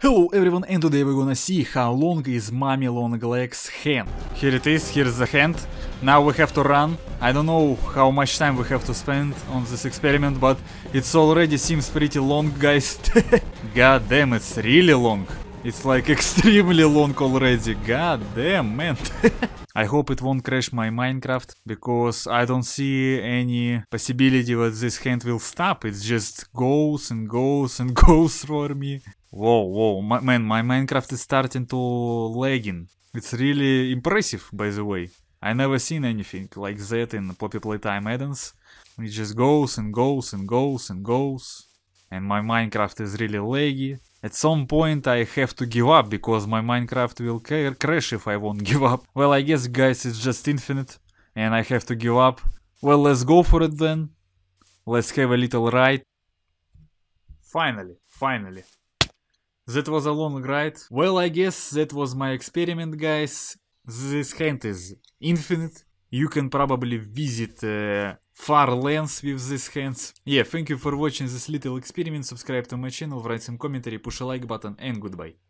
Hello everyone and today we're gonna see how long is Mommy Long Legs hand. Here it is, here's the hand. Now we have to run. I don't know how much time we have to spend on this experiment, but it already seems pretty long, guys. God damn, it's really long. It's like extremely long already, god damn man. I hope it won't crash my Minecraft, because I don't see any possibility that this hand will stop, it just goes and goes and goes for me. Whoa, whoa, my, man, my Minecraft is starting to lagging. It's really impressive, by the way. I never seen anything like that in Poppy Playtime addons. It just goes and goes and goes and goes. And my Minecraft is really laggy. At some point I have to give up, because my Minecraft will crash if I won't give up. Well, I guess, guys, it's just infinite, and I have to give up. Well, let's go for it then. Let's have a little ride. Finally, finally. That was a long ride. Well, I guess that was my experiment, guys. This hand is infinite. You can probably visit uh, far lands with this hands. Yeah, thank you for watching this little experiment. Subscribe to my channel, write some commentary, push a like button and goodbye.